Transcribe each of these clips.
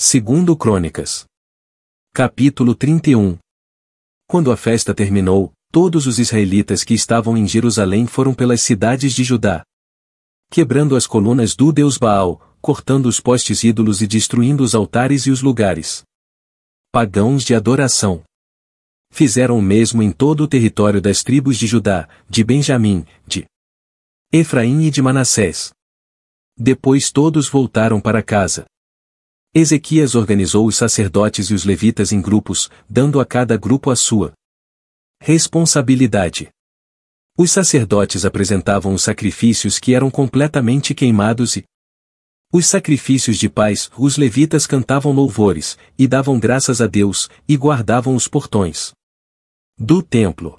Segundo Crônicas. Capítulo 31. Quando a festa terminou, todos os israelitas que estavam em Jerusalém foram pelas cidades de Judá. Quebrando as colunas do deus Baal, cortando os postes ídolos e destruindo os altares e os lugares. Pagãos de adoração. Fizeram o mesmo em todo o território das tribos de Judá, de Benjamim, de Efraim e de Manassés. Depois todos voltaram para casa, Ezequias organizou os sacerdotes e os levitas em grupos, dando a cada grupo a sua responsabilidade. Os sacerdotes apresentavam os sacrifícios que eram completamente queimados e os sacrifícios de paz, os levitas cantavam louvores, e davam graças a Deus, e guardavam os portões do templo.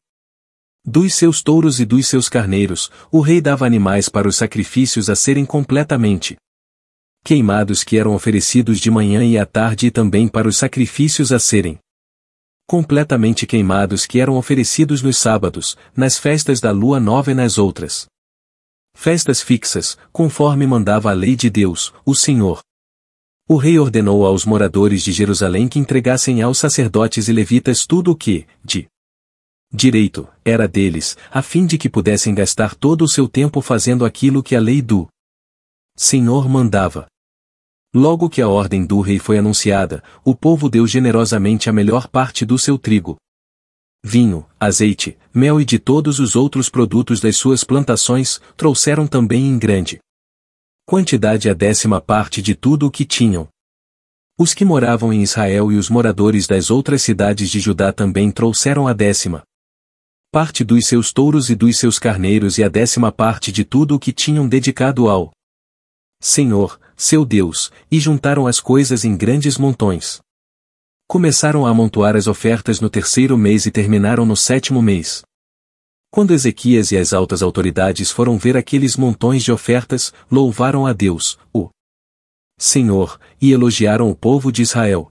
Dos seus touros e dos seus carneiros, o rei dava animais para os sacrifícios a serem completamente queimados que eram oferecidos de manhã e à tarde e também para os sacrifícios a serem completamente queimados que eram oferecidos nos sábados, nas festas da lua nova e nas outras festas fixas, conforme mandava a lei de Deus, o Senhor. O rei ordenou aos moradores de Jerusalém que entregassem aos sacerdotes e levitas tudo o que, de direito, era deles, a fim de que pudessem gastar todo o seu tempo fazendo aquilo que a lei do Senhor mandava. Logo que a ordem do rei foi anunciada, o povo deu generosamente a melhor parte do seu trigo, vinho, azeite, mel e de todos os outros produtos das suas plantações, trouxeram também em grande quantidade a décima parte de tudo o que tinham. Os que moravam em Israel e os moradores das outras cidades de Judá também trouxeram a décima parte dos seus touros e dos seus carneiros e a décima parte de tudo o que tinham dedicado ao Senhor, seu Deus, e juntaram as coisas em grandes montões. Começaram a amontoar as ofertas no terceiro mês e terminaram no sétimo mês. Quando Ezequias e as altas autoridades foram ver aqueles montões de ofertas, louvaram a Deus, o Senhor, e elogiaram o povo de Israel.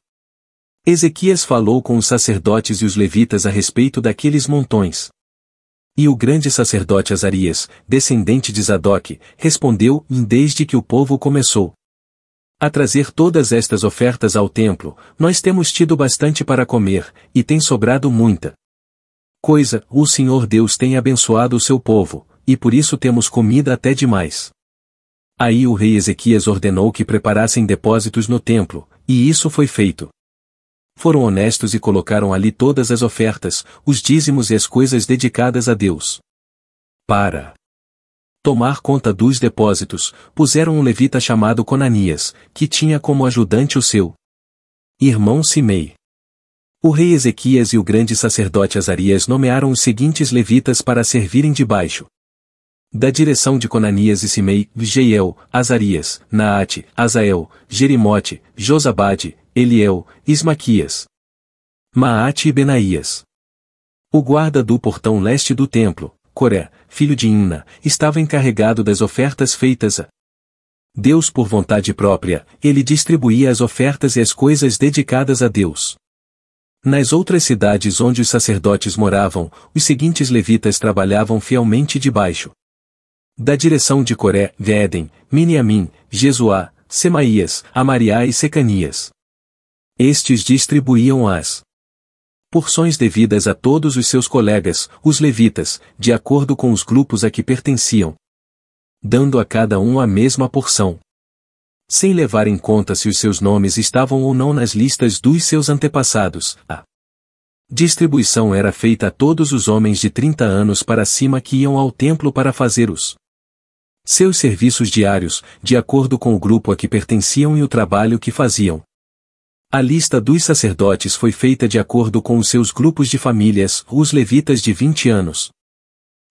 Ezequias falou com os sacerdotes e os levitas a respeito daqueles montões. E o grande sacerdote Azarias, descendente de Zadok, respondeu: Desde que o povo começou a trazer todas estas ofertas ao templo, nós temos tido bastante para comer, e tem sobrado muita coisa, o Senhor Deus tem abençoado o seu povo, e por isso temos comida até demais. Aí o rei Ezequias ordenou que preparassem depósitos no templo, e isso foi feito foram honestos e colocaram ali todas as ofertas, os dízimos e as coisas dedicadas a Deus. Para tomar conta dos depósitos, puseram um levita chamado Conanias, que tinha como ajudante o seu irmão Simei. O rei Ezequias e o grande sacerdote Azarias nomearam os seguintes levitas para servirem debaixo da direção de Conanias e Simei, Jeiel, Azarias, Naate, Azael, Jerimote, Josabade, Eliel, é Ismaquias. Maate e Benaías. O guarda do portão leste do templo, Coré, filho de Inna, estava encarregado das ofertas feitas a Deus por vontade própria, ele distribuía as ofertas e as coisas dedicadas a Deus. Nas outras cidades onde os sacerdotes moravam, os seguintes levitas trabalhavam fielmente debaixo da direção de Coré, Vedem, Miniamim, Jesuá, Semaías, Amariá e Secanias. Estes distribuíam as porções devidas a todos os seus colegas, os levitas, de acordo com os grupos a que pertenciam, dando a cada um a mesma porção. Sem levar em conta se os seus nomes estavam ou não nas listas dos seus antepassados, a distribuição era feita a todos os homens de 30 anos para cima que iam ao templo para fazer os seus serviços diários, de acordo com o grupo a que pertenciam e o trabalho que faziam. A lista dos sacerdotes foi feita de acordo com os seus grupos de famílias, os levitas de 20 anos.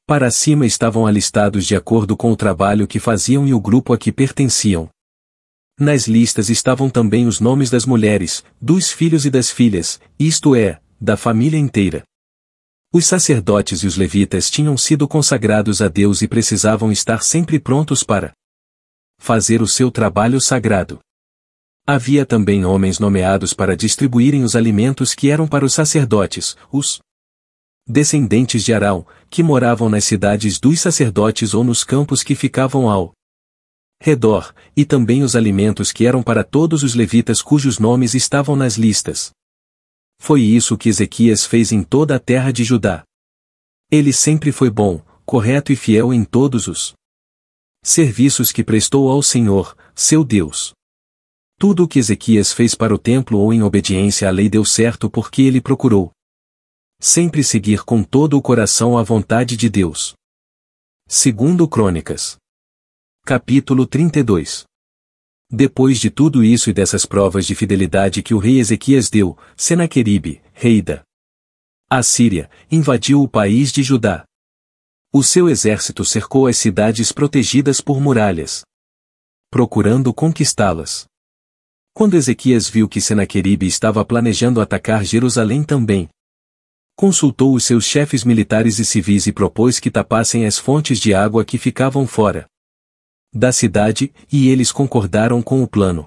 Para cima estavam alistados de acordo com o trabalho que faziam e o grupo a que pertenciam. Nas listas estavam também os nomes das mulheres, dos filhos e das filhas, isto é, da família inteira. Os sacerdotes e os levitas tinham sido consagrados a Deus e precisavam estar sempre prontos para fazer o seu trabalho sagrado. Havia também homens nomeados para distribuírem os alimentos que eram para os sacerdotes, os descendentes de Arão, que moravam nas cidades dos sacerdotes ou nos campos que ficavam ao redor, e também os alimentos que eram para todos os levitas cujos nomes estavam nas listas. Foi isso que Ezequias fez em toda a terra de Judá. Ele sempre foi bom, correto e fiel em todos os serviços que prestou ao Senhor, seu Deus. Tudo o que Ezequias fez para o templo ou em obediência à lei deu certo porque ele procurou. Sempre seguir com todo o coração a vontade de Deus. Segundo Crônicas. Capítulo 32. Depois de tudo isso e dessas provas de fidelidade que o rei Ezequias deu, Senaqueribe, rei da Assíria, invadiu o país de Judá. O seu exército cercou as cidades protegidas por muralhas, procurando conquistá-las. Quando Ezequias viu que Senaqueribe estava planejando atacar Jerusalém também, consultou os seus chefes militares e civis e propôs que tapassem as fontes de água que ficavam fora da cidade, e eles concordaram com o plano.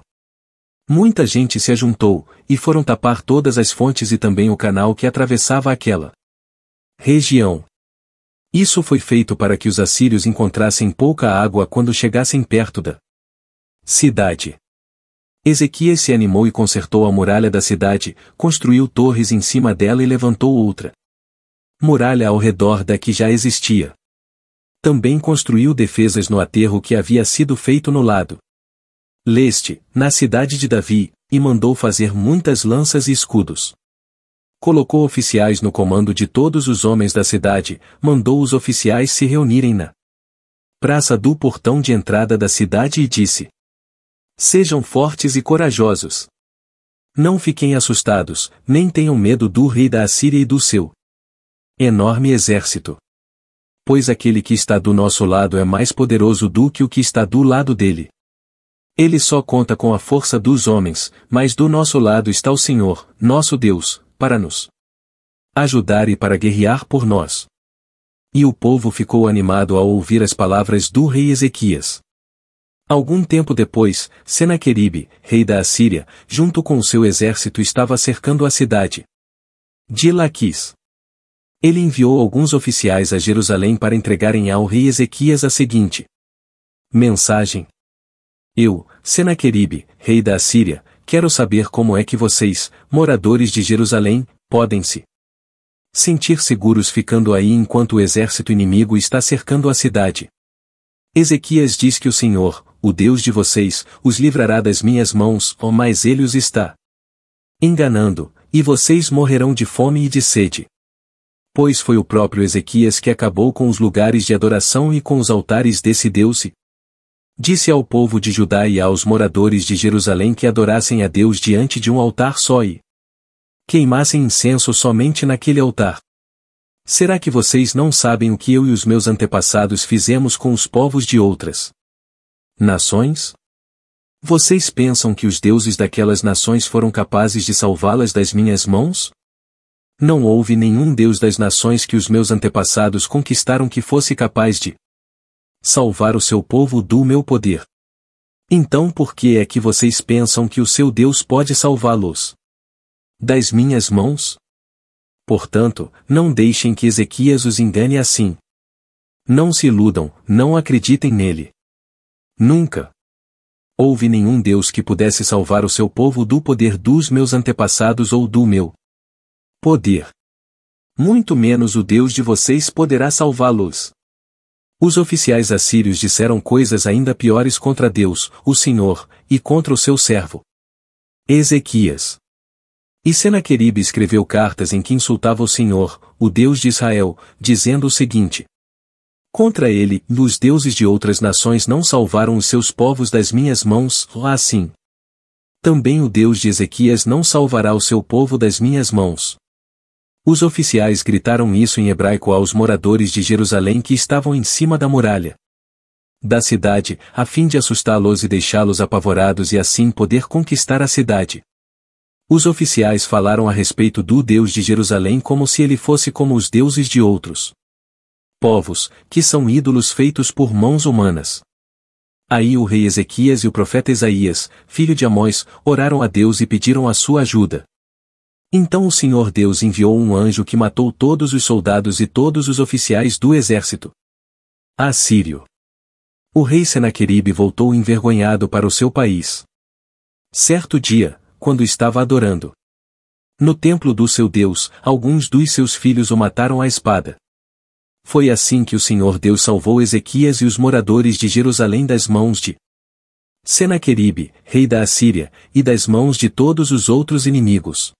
Muita gente se ajuntou, e foram tapar todas as fontes e também o canal que atravessava aquela região. Isso foi feito para que os assírios encontrassem pouca água quando chegassem perto da cidade. Ezequias se animou e consertou a muralha da cidade, construiu torres em cima dela e levantou outra. Muralha ao redor da que já existia. Também construiu defesas no aterro que havia sido feito no lado. Leste, na cidade de Davi, e mandou fazer muitas lanças e escudos. Colocou oficiais no comando de todos os homens da cidade, mandou os oficiais se reunirem na praça do portão de entrada da cidade e disse: Sejam fortes e corajosos. Não fiquem assustados, nem tenham medo do rei da Assíria e do seu enorme exército. Pois aquele que está do nosso lado é mais poderoso do que o que está do lado dele. Ele só conta com a força dos homens, mas do nosso lado está o Senhor, nosso Deus, para nos ajudar e para guerrear por nós. E o povo ficou animado ao ouvir as palavras do rei Ezequias. Algum tempo depois, Senaqueribe, rei da Assíria, junto com o seu exército estava cercando a cidade. De lá quis. Ele enviou alguns oficiais a Jerusalém para entregarem ao rei Ezequias a seguinte mensagem. Eu, Senaqueribe, rei da Assíria, quero saber como é que vocês, moradores de Jerusalém, podem se sentir seguros ficando aí enquanto o exército inimigo está cercando a cidade. Ezequias diz que o Senhor, o Deus de vocês, os livrará das minhas mãos, ó mais ele os está enganando, e vocês morrerão de fome e de sede. Pois foi o próprio Ezequias que acabou com os lugares de adoração e com os altares desse Deus e disse ao povo de Judá e aos moradores de Jerusalém que adorassem a Deus diante de um altar só e queimassem incenso somente naquele altar. Será que vocês não sabem o que eu e os meus antepassados fizemos com os povos de outras Nações? Vocês pensam que os deuses daquelas nações foram capazes de salvá-las das minhas mãos? Não houve nenhum deus das nações que os meus antepassados conquistaram que fosse capaz de salvar o seu povo do meu poder. Então por que é que vocês pensam que o seu Deus pode salvá-los? Das minhas mãos? Portanto, não deixem que Ezequias os engane assim. Não se iludam, não acreditem nele. Nunca houve nenhum Deus que pudesse salvar o seu povo do poder dos meus antepassados ou do meu poder. Muito menos o Deus de vocês poderá salvá-los. Os oficiais assírios disseram coisas ainda piores contra Deus, o Senhor, e contra o seu servo. Ezequias. E Senaqueribe escreveu cartas em que insultava o Senhor, o Deus de Israel, dizendo o seguinte: Contra ele, os deuses de outras nações não salvaram os seus povos das minhas mãos, lá assim. Também o Deus de Ezequias não salvará o seu povo das minhas mãos. Os oficiais gritaram isso em hebraico aos moradores de Jerusalém que estavam em cima da muralha. Da cidade, a fim de assustá-los e deixá-los apavorados e assim poder conquistar a cidade. Os oficiais falaram a respeito do Deus de Jerusalém como se ele fosse como os deuses de outros povos, que são ídolos feitos por mãos humanas. Aí o rei Ezequias e o profeta Isaías, filho de Amós, oraram a Deus e pediram a sua ajuda. Então o Senhor Deus enviou um anjo que matou todos os soldados e todos os oficiais do exército. Assírio. O rei Senaqueribe voltou envergonhado para o seu país. Certo dia, quando estava adorando no templo do seu Deus, alguns dos seus filhos o mataram à espada. Foi assim que o Senhor Deus salvou Ezequias e os moradores de Jerusalém das mãos de Senaqueribe, rei da Assíria, e das mãos de todos os outros inimigos.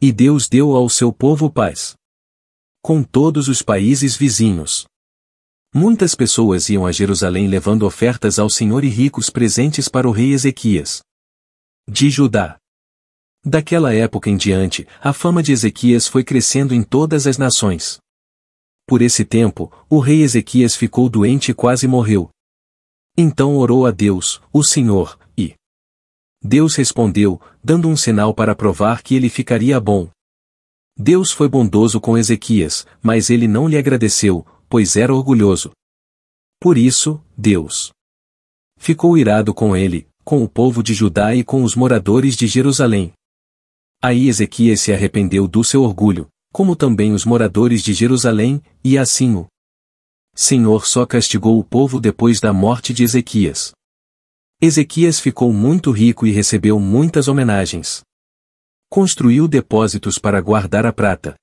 E Deus deu ao seu povo paz. Com todos os países vizinhos. Muitas pessoas iam a Jerusalém levando ofertas ao Senhor e ricos presentes para o rei Ezequias. De Judá. Daquela época em diante, a fama de Ezequias foi crescendo em todas as nações. Por esse tempo, o rei Ezequias ficou doente e quase morreu. Então orou a Deus, o Senhor, e Deus respondeu, dando um sinal para provar que ele ficaria bom. Deus foi bondoso com Ezequias, mas ele não lhe agradeceu, pois era orgulhoso. Por isso, Deus ficou irado com ele, com o povo de Judá e com os moradores de Jerusalém. Aí Ezequias se arrependeu do seu orgulho, como também os moradores de Jerusalém, e assim o Senhor só castigou o povo depois da morte de Ezequias. Ezequias ficou muito rico e recebeu muitas homenagens. Construiu depósitos para guardar a prata.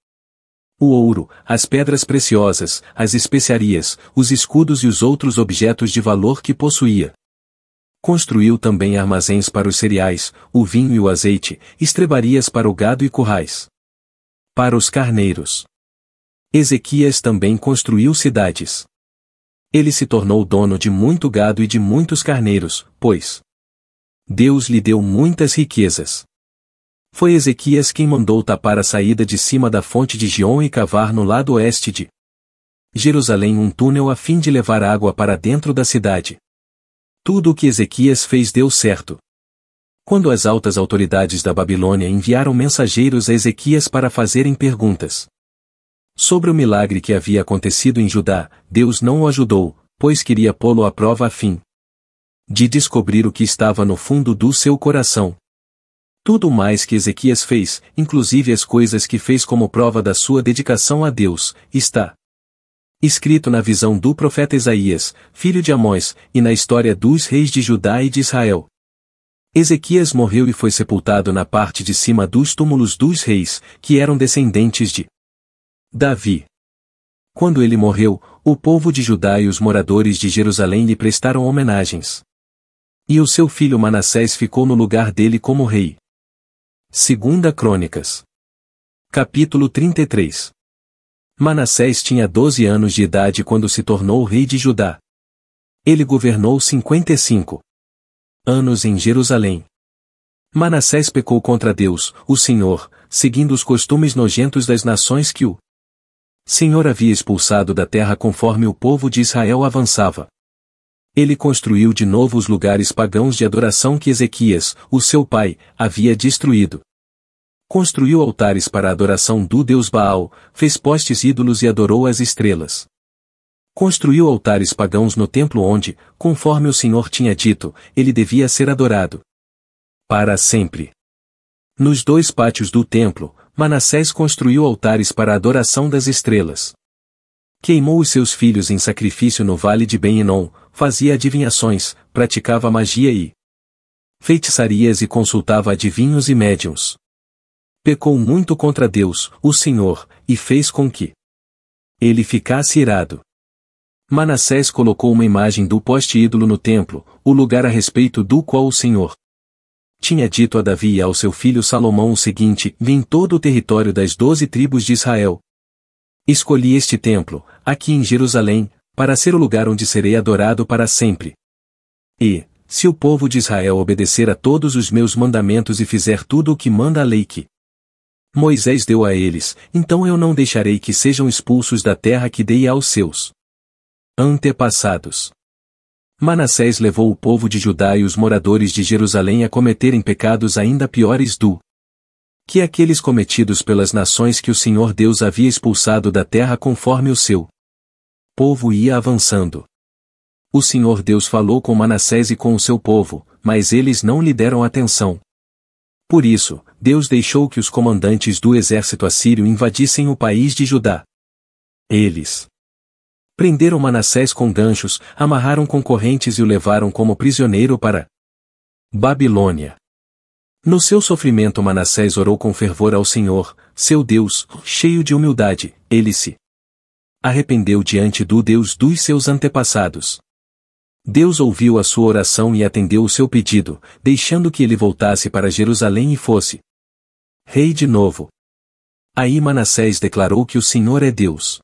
O ouro, as pedras preciosas, as especiarias, os escudos e os outros objetos de valor que possuía. Construiu também armazéns para os cereais, o vinho e o azeite, estrebarias para o gado e currais para os carneiros. Ezequias também construiu cidades. Ele se tornou dono de muito gado e de muitos carneiros, pois Deus lhe deu muitas riquezas. Foi Ezequias quem mandou tapar a saída de cima da fonte de Gion e cavar no lado oeste de Jerusalém um túnel a fim de levar água para dentro da cidade. Tudo o que Ezequias fez deu certo quando as altas autoridades da Babilônia enviaram mensageiros a Ezequias para fazerem perguntas. Sobre o milagre que havia acontecido em Judá, Deus não o ajudou, pois queria pô-lo à prova a fim de descobrir o que estava no fundo do seu coração. Tudo mais que Ezequias fez, inclusive as coisas que fez como prova da sua dedicação a Deus, está escrito na visão do profeta Isaías, filho de Amós, e na história dos reis de Judá e de Israel. Ezequias morreu e foi sepultado na parte de cima dos túmulos dos reis, que eram descendentes de Davi. Quando ele morreu, o povo de Judá e os moradores de Jerusalém lhe prestaram homenagens. E o seu filho Manassés ficou no lugar dele como rei. Segunda Crônicas. Capítulo 33. Manassés tinha 12 anos de idade quando se tornou rei de Judá. Ele governou 55 anos em Jerusalém. Manassés pecou contra Deus, o Senhor, seguindo os costumes nojentos das nações que o Senhor havia expulsado da terra conforme o povo de Israel avançava. Ele construiu de novo os lugares pagãos de adoração que Ezequias, o seu pai, havia destruído. Construiu altares para a adoração do deus Baal, fez postes ídolos e adorou as estrelas. Construiu altares pagãos no templo onde, conforme o Senhor tinha dito, ele devia ser adorado. Para sempre. Nos dois pátios do templo, Manassés construiu altares para a adoração das estrelas. Queimou os seus filhos em sacrifício no vale de Ben-Enon, fazia adivinhações, praticava magia e feitiçarias e consultava adivinhos e médiums. Pecou muito contra Deus, o Senhor, e fez com que ele ficasse irado. Manassés colocou uma imagem do poste ídolo no templo, o lugar a respeito do qual o Senhor tinha dito a Davi e ao seu filho Salomão o seguinte: Vim todo o território das doze tribos de Israel. Escolhi este templo, aqui em Jerusalém, para ser o lugar onde serei adorado para sempre. E, se o povo de Israel obedecer a todos os meus mandamentos e fizer tudo o que manda a lei que Moisés deu a eles, então eu não deixarei que sejam expulsos da terra que dei aos seus Antepassados. Manassés levou o povo de Judá e os moradores de Jerusalém a cometerem pecados ainda piores do que aqueles cometidos pelas nações que o Senhor Deus havia expulsado da terra conforme o seu povo ia avançando. O Senhor Deus falou com Manassés e com o seu povo, mas eles não lhe deram atenção. Por isso, Deus deixou que os comandantes do exército assírio invadissem o país de Judá. Eles Prenderam Manassés com ganchos, amarraram com correntes e o levaram como prisioneiro para Babilônia. No seu sofrimento Manassés orou com fervor ao Senhor, seu Deus, cheio de humildade, ele se arrependeu diante do Deus dos seus antepassados. Deus ouviu a sua oração e atendeu o seu pedido, deixando que ele voltasse para Jerusalém e fosse rei de novo. Aí Manassés declarou que o Senhor é Deus.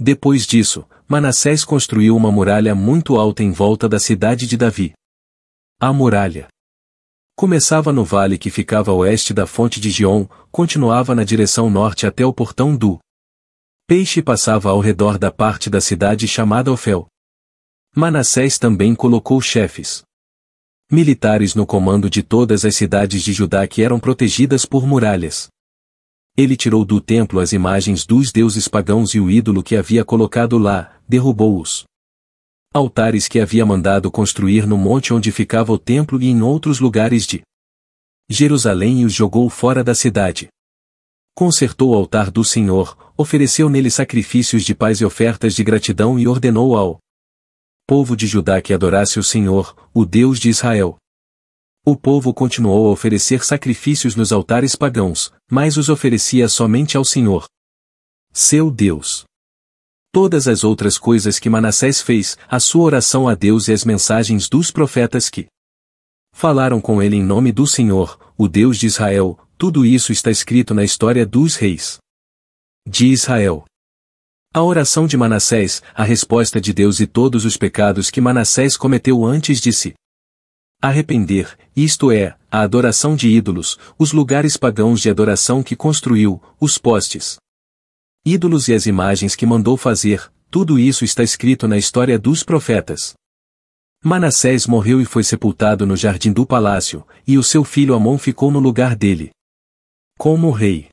Depois disso, Manassés construiu uma muralha muito alta em volta da cidade de Davi. A muralha começava no vale que ficava a oeste da fonte de Gion, continuava na direção norte até o portão do Peixe passava ao redor da parte da cidade chamada Ofel. Manassés também colocou chefes militares no comando de todas as cidades de Judá que eram protegidas por muralhas. Ele tirou do templo as imagens dos deuses pagãos e o ídolo que havia colocado lá, derrubou-os. Altares que havia mandado construir no monte onde ficava o templo e em outros lugares de Jerusalém e os jogou fora da cidade. Consertou o altar do Senhor, ofereceu nele sacrifícios de paz e ofertas de gratidão e ordenou ao povo de Judá que adorasse o Senhor, o Deus de Israel o povo continuou a oferecer sacrifícios nos altares pagãos, mas os oferecia somente ao Senhor. Seu Deus. Todas as outras coisas que Manassés fez, a sua oração a Deus e as mensagens dos profetas que falaram com ele em nome do Senhor, o Deus de Israel, tudo isso está escrito na história dos reis de Israel. A oração de Manassés, a resposta de Deus e todos os pecados que Manassés cometeu antes de se si. Arrepender, isto é, a adoração de ídolos, os lugares pagãos de adoração que construiu, os postes. Ídolos e as imagens que mandou fazer, tudo isso está escrito na história dos profetas. Manassés morreu e foi sepultado no jardim do palácio, e o seu filho Amon ficou no lugar dele. Como rei.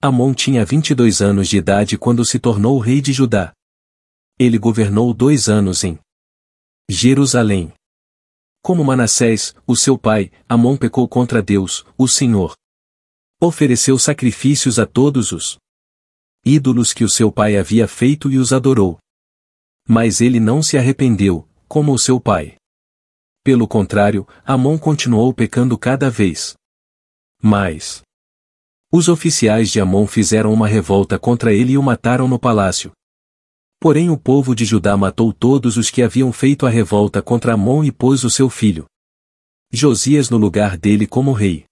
Amon tinha 22 anos de idade quando se tornou rei de Judá. Ele governou dois anos em Jerusalém. Como Manassés, o seu pai, Amon pecou contra Deus, o Senhor. Ofereceu sacrifícios a todos os ídolos que o seu pai havia feito e os adorou. Mas ele não se arrependeu, como o seu pai. Pelo contrário, Amon continuou pecando cada vez mais. Os oficiais de Amon fizeram uma revolta contra ele e o mataram no palácio, Porém o povo de Judá matou todos os que haviam feito a revolta contra Amon e pôs o seu filho Josias no lugar dele como rei.